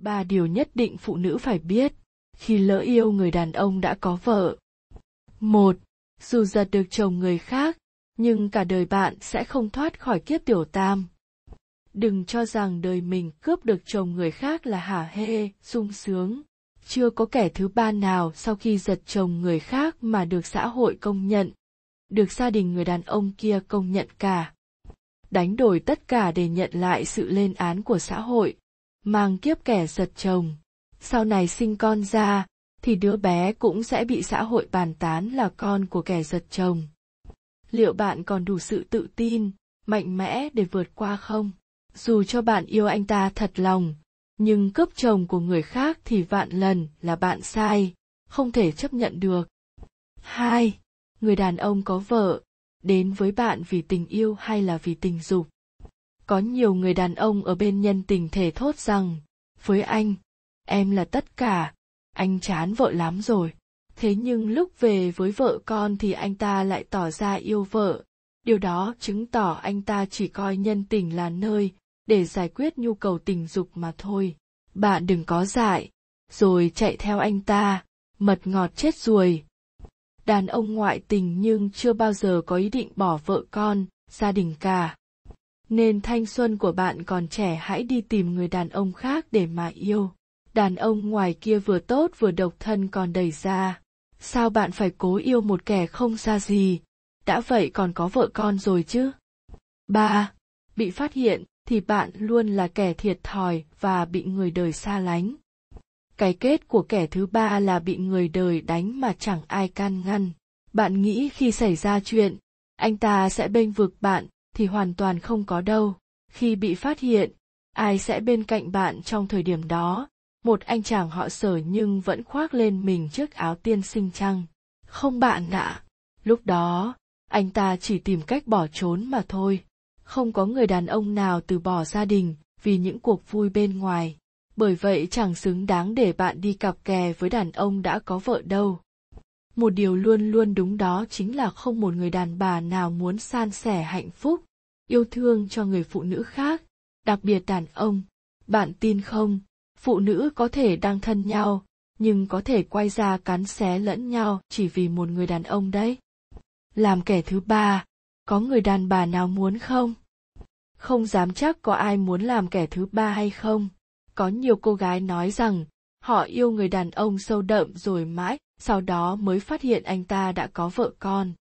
ba điều nhất định phụ nữ phải biết khi lỡ yêu người đàn ông đã có vợ một dù giật được chồng người khác nhưng cả đời bạn sẽ không thoát khỏi kiếp tiểu tam đừng cho rằng đời mình cướp được chồng người khác là hả hê sung sướng chưa có kẻ thứ ba nào sau khi giật chồng người khác mà được xã hội công nhận được gia đình người đàn ông kia công nhận cả đánh đổi tất cả để nhận lại sự lên án của xã hội mang kiếp kẻ giật chồng sau này sinh con ra thì đứa bé cũng sẽ bị xã hội bàn tán là con của kẻ giật chồng liệu bạn còn đủ sự tự tin mạnh mẽ để vượt qua không dù cho bạn yêu anh ta thật lòng nhưng cướp chồng của người khác thì vạn lần là bạn sai không thể chấp nhận được hai người đàn ông có vợ đến với bạn vì tình yêu hay là vì tình dục có nhiều người đàn ông ở bên nhân tình thể thốt rằng với anh em là tất cả anh chán vợ lắm rồi thế nhưng lúc về với vợ con thì anh ta lại tỏ ra yêu vợ điều đó chứng tỏ anh ta chỉ coi nhân tình là nơi để giải quyết nhu cầu tình dục mà thôi bạn đừng có dại rồi chạy theo anh ta mật ngọt chết ruồi đàn ông ngoại tình nhưng chưa bao giờ có ý định bỏ vợ con gia đình cả nên thanh xuân của bạn còn trẻ hãy đi tìm người đàn ông khác để mà yêu đàn ông ngoài kia vừa tốt vừa độc thân còn đầy ra sao bạn phải cố yêu một kẻ không xa gì đã vậy còn có vợ con rồi chứ ba bị phát hiện thì bạn luôn là kẻ thiệt thòi và bị người đời xa lánh cái kết của kẻ thứ ba là bị người đời đánh mà chẳng ai can ngăn bạn nghĩ khi xảy ra chuyện anh ta sẽ bênh vực bạn thì hoàn toàn không có đâu khi bị phát hiện ai sẽ bên cạnh bạn trong thời điểm đó một anh chàng họ sở nhưng vẫn khoác lên mình chiếc áo tiên sinh trăng không bạn ạ lúc đó anh ta chỉ tìm cách bỏ trốn mà thôi không có người đàn ông nào từ bỏ gia đình vì những cuộc vui bên ngoài bởi vậy chẳng xứng đáng để bạn đi cặp kè với đàn ông đã có vợ đâu một điều luôn luôn đúng đó chính là không một người đàn bà nào muốn san sẻ hạnh phúc yêu thương cho người phụ nữ khác đặc biệt đàn ông bạn tin không phụ nữ có thể đang thân nhau nhưng có thể quay ra cắn xé lẫn nhau chỉ vì một người đàn ông đấy làm kẻ thứ ba có người đàn bà nào muốn không không dám chắc có ai muốn làm kẻ thứ ba hay không có nhiều cô gái nói rằng họ yêu người đàn ông sâu đậm rồi mãi sau đó mới phát hiện anh ta đã có vợ con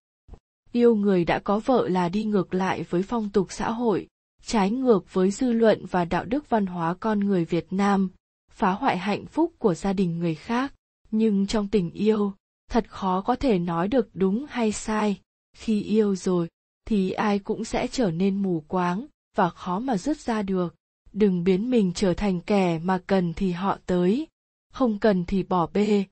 yêu người đã có vợ là đi ngược lại với phong tục xã hội trái ngược với dư luận và đạo đức văn hóa con người việt nam phá hoại hạnh phúc của gia đình người khác nhưng trong tình yêu thật khó có thể nói được đúng hay sai khi yêu rồi thì ai cũng sẽ trở nên mù quáng và khó mà dứt ra được đừng biến mình trở thành kẻ mà cần thì họ tới không cần thì bỏ bê